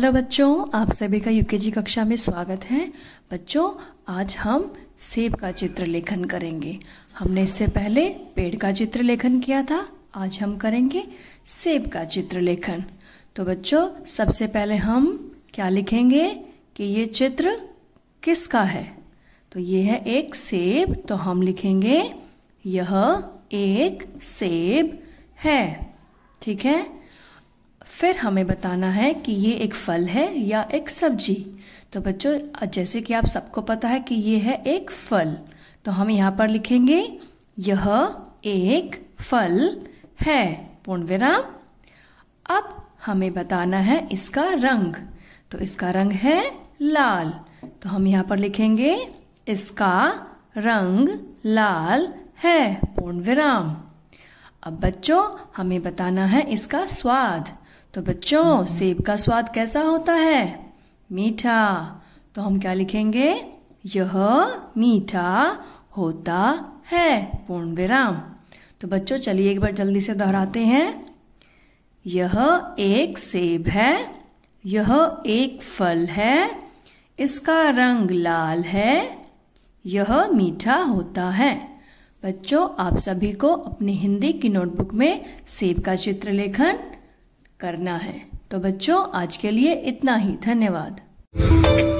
hello बच्चों आप सभी का यूकेजी कक्षा में स्वागत है बच्चों आज हम सेब का चित्र लेखन करेंगे हमने इससे पहले पेड़ का चित्र लेखन किया था आज हम करेंगे सेब का चित्र लेखन तो बच्चों सबसे पहले हम क्या लिखेंगे कि ये चित्र किसका है तो ये है एक सेब तो हम लिखेंगे यह एक सेब है ठीक है फिर हमें बताना है कि ये एक फल है या एक सब्जी तो बच्चों जैसे कि आप सबको पता है कि ये है एक फल तो हम यहाँ पर लिखेंगे यह एक फल है पूर्ण विराम अब हमें बताना है इसका रंग तो इसका रंग है लाल तो हम यहाँ पर लिखेंगे इसका रंग लाल है पूर्ण विराम अब बच्चों हमें बताना है इसका स्वाद तो बच्चों सेब का स्वाद कैसा होता है मीठा तो हम क्या लिखेंगे यह मीठा होता है पूर्ण विराम तो बच्चों चलिए एक बार जल्दी से दोहराते हैं यह एक सेब है यह एक फल है इसका रंग लाल है यह मीठा होता है बच्चों आप सभी को अपनी हिंदी की नोटबुक में सेब का चित्र लेखन करना है तो बच्चों आज के लिए इतना ही धन्यवाद